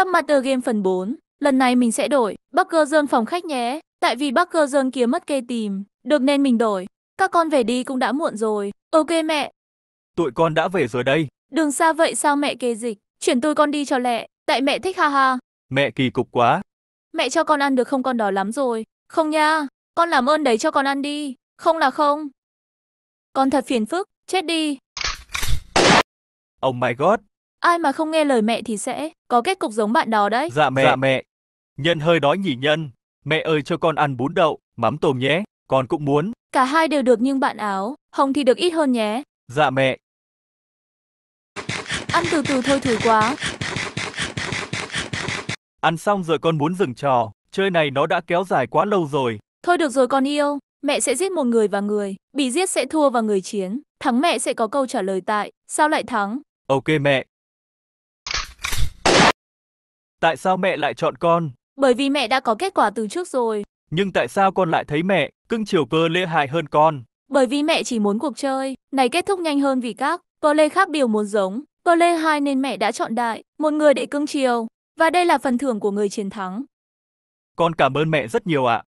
Top Master Game phần 4 Lần này mình sẽ đổi Bugger Dương phòng khách nhé Tại vì Bugger Dương kia mất cây tìm Được nên mình đổi Các con về đi cũng đã muộn rồi Ok mẹ Tụi con đã về rồi đây Đường xa vậy sao mẹ kê dịch Chuyển tôi con đi cho lẹ Tại mẹ thích ha ha Mẹ kỳ cục quá Mẹ cho con ăn được không con đói lắm rồi Không nha Con làm ơn đấy cho con ăn đi Không là không Con thật phiền phức Chết đi Oh my god Ai mà không nghe lời mẹ thì sẽ có kết cục giống bạn đó đấy. Dạ mẹ. Dạ mẹ. Nhân hơi đói nhỉ nhân. Mẹ ơi cho con ăn bún đậu, mắm tôm nhé. Con cũng muốn. Cả hai đều được nhưng bạn áo, hồng thì được ít hơn nhé. Dạ mẹ. Ăn từ từ thôi thử quá. Ăn xong rồi con muốn dừng trò. Chơi này nó đã kéo dài quá lâu rồi. Thôi được rồi con yêu. Mẹ sẽ giết một người và người. Bị giết sẽ thua và người chiến. Thắng mẹ sẽ có câu trả lời tại. Sao lại thắng? Ok mẹ. Tại sao mẹ lại chọn con? Bởi vì mẹ đã có kết quả từ trước rồi. Nhưng tại sao con lại thấy mẹ cưng chiều cơ lễ hại hơn con? Bởi vì mẹ chỉ muốn cuộc chơi này kết thúc nhanh hơn vì các cơ lê khác đều muốn giống. Cơ lê hai nên mẹ đã chọn đại, một người để cưng chiều. Và đây là phần thưởng của người chiến thắng. Con cảm ơn mẹ rất nhiều ạ. À.